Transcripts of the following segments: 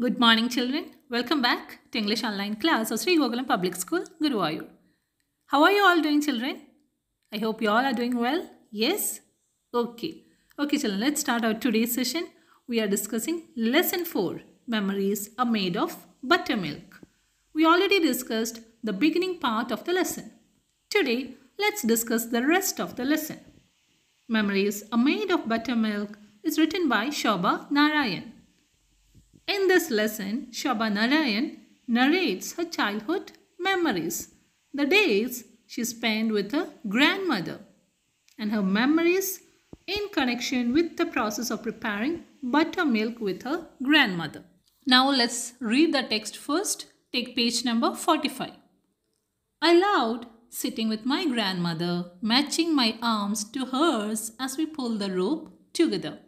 Good morning children. Welcome back to English online class of Sri Gokulam Public School, Guruvayur. How are you all doing children? I hope you all are doing well. Yes? Okay. Okay children, let's start our today's session. We are discussing lesson 4. Memories are made of buttermilk. We already discussed the beginning part of the lesson. Today, let's discuss the rest of the lesson. Memories are made of buttermilk is written by Shobha Narayan. In this lesson, Shobha Narayan narrates her childhood memories, the days she spent with her grandmother, and her memories in connection with the process of preparing buttermilk with her grandmother. Now let's read the text first. Take page number 45. I loved sitting with my grandmother, matching my arms to hers as we pulled the rope together.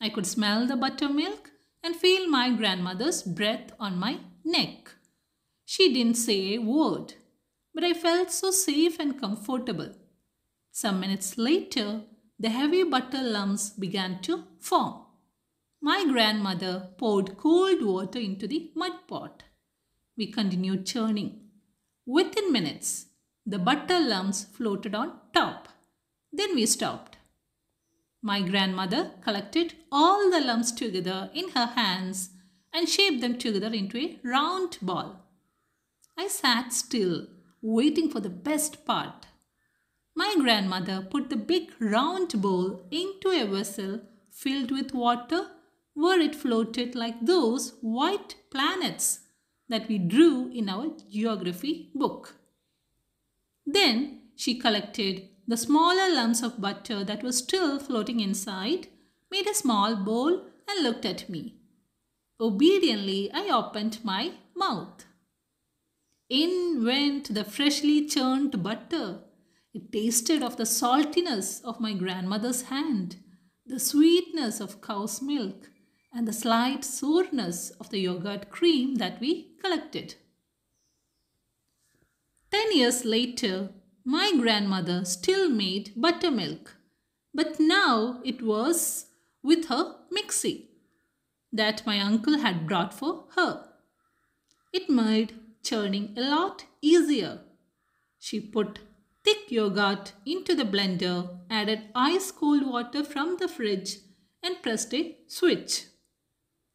I could smell the buttermilk and feel my grandmother's breath on my neck. She didn't say a word, but I felt so safe and comfortable. Some minutes later, the heavy butter lumps began to form. My grandmother poured cold water into the mud pot. We continued churning. Within minutes, the butter lumps floated on top. Then we stopped. My grandmother collected all the lumps together in her hands and shaped them together into a round ball. I sat still, waiting for the best part. My grandmother put the big round ball into a vessel filled with water where it floated like those white planets that we drew in our geography book. Then she collected the smaller lumps of butter that were still floating inside made a small bowl and looked at me. Obediently, I opened my mouth. In went the freshly churned butter. It tasted of the saltiness of my grandmother's hand, the sweetness of cow's milk, and the slight soreness of the yogurt cream that we collected. Ten years later, my grandmother still made buttermilk, but now it was with her mixie that my uncle had brought for her. It made churning a lot easier. She put thick yogurt into the blender, added ice cold water from the fridge, and pressed a switch.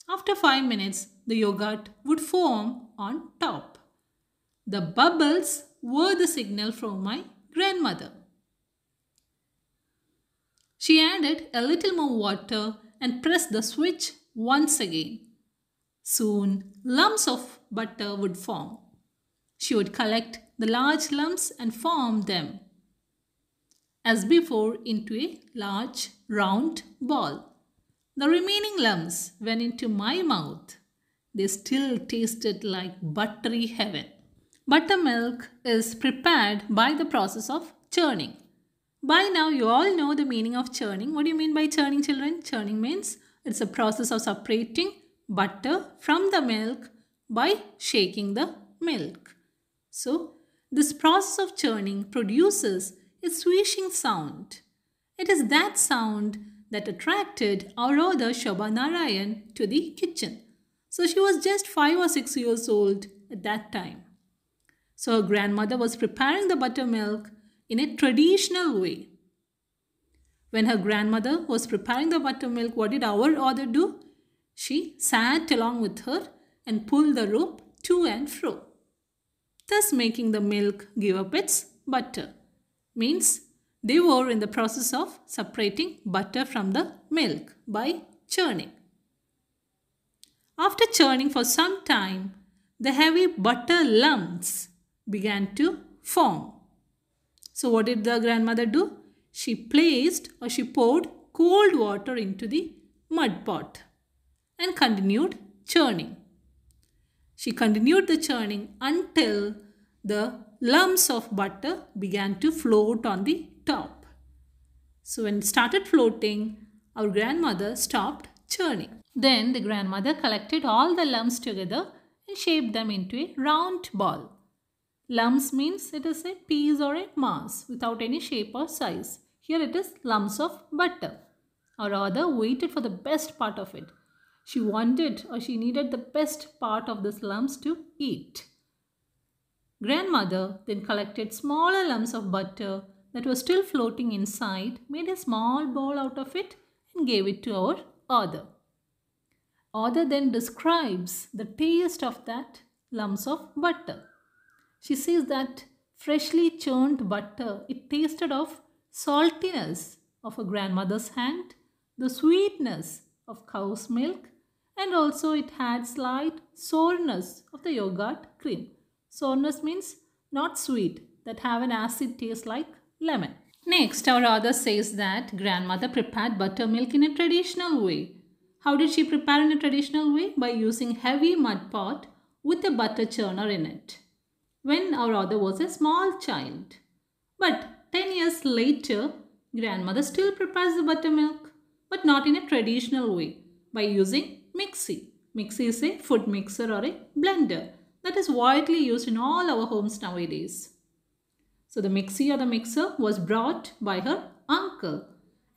After 5 minutes, the yogurt would form on top. The bubbles were the signal from my grandmother. She added a little more water and pressed the switch once again. Soon, lumps of butter would form. She would collect the large lumps and form them, as before, into a large round ball. The remaining lumps went into my mouth. They still tasted like buttery heaven. Buttermilk is prepared by the process of churning. By now, you all know the meaning of churning. What do you mean by churning, children? Churning means it's a process of separating butter from the milk by shaking the milk. So, this process of churning produces a swishing sound. It is that sound that attracted other Shobha Narayan to the kitchen. So she was just 5 or 6 years old at that time. So her grandmother was preparing the buttermilk in a traditional way. When her grandmother was preparing the buttermilk, what did our other do? She sat along with her and pulled the rope to and fro, thus making the milk give up its butter. Means they were in the process of separating butter from the milk by churning. After churning for some time, the heavy butter lumps began to form. So what did the grandmother do? She placed or she poured cold water into the mud pot and continued churning. She continued the churning until the lumps of butter began to float on the top. So when it started floating, our grandmother stopped churning. Then the grandmother collected all the lumps together and shaped them into a round ball. Lumps means it is a piece or a mass without any shape or size. Here it is lumps of butter or rather waited for the best part of it. She wanted or she needed the best part of these lumps to eat. Grandmother then collected smaller lumps of butter that were still floating inside, made a small ball out of it and gave it to our author. Author then describes the taste of that lumps of butter. She says that freshly churned butter, it tasted of saltiness of a grandmother's hand, the sweetness of cow's milk, and also it had slight soreness of the yogurt cream. Soreness means not sweet, that have an acid taste like lemon. Next, our author says that grandmother prepared buttermilk in a traditional way. How did she prepare in a traditional way? By using heavy mud pot with a butter churner in it when our other was a small child. But 10 years later, grandmother still prepares the buttermilk, but not in a traditional way, by using mixie. Mixie is a food mixer or a blender that is widely used in all our homes nowadays. So the mixie or the mixer was brought by her uncle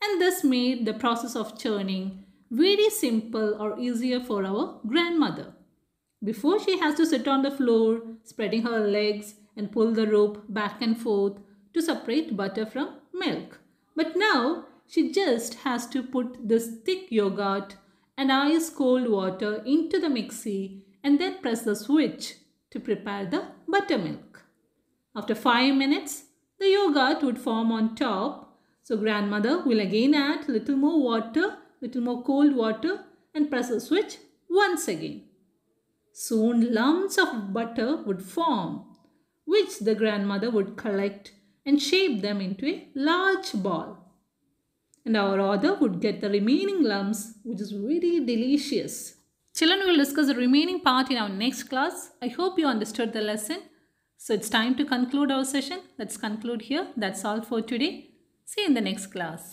and this made the process of churning very simple or easier for our grandmother. Before she has to sit on the floor, spreading her legs and pull the rope back and forth to separate butter from milk. But now she just has to put this thick yogurt and ice cold water into the mixie and then press the switch to prepare the buttermilk. After 5 minutes, the yogurt would form on top. So grandmother will again add little more water, little more cold water and press the switch once again. Soon lumps of butter would form, which the grandmother would collect and shape them into a large ball. And our other would get the remaining lumps, which is very delicious. Children will discuss the remaining part in our next class. I hope you understood the lesson. So it's time to conclude our session. Let's conclude here. That's all for today. See you in the next class.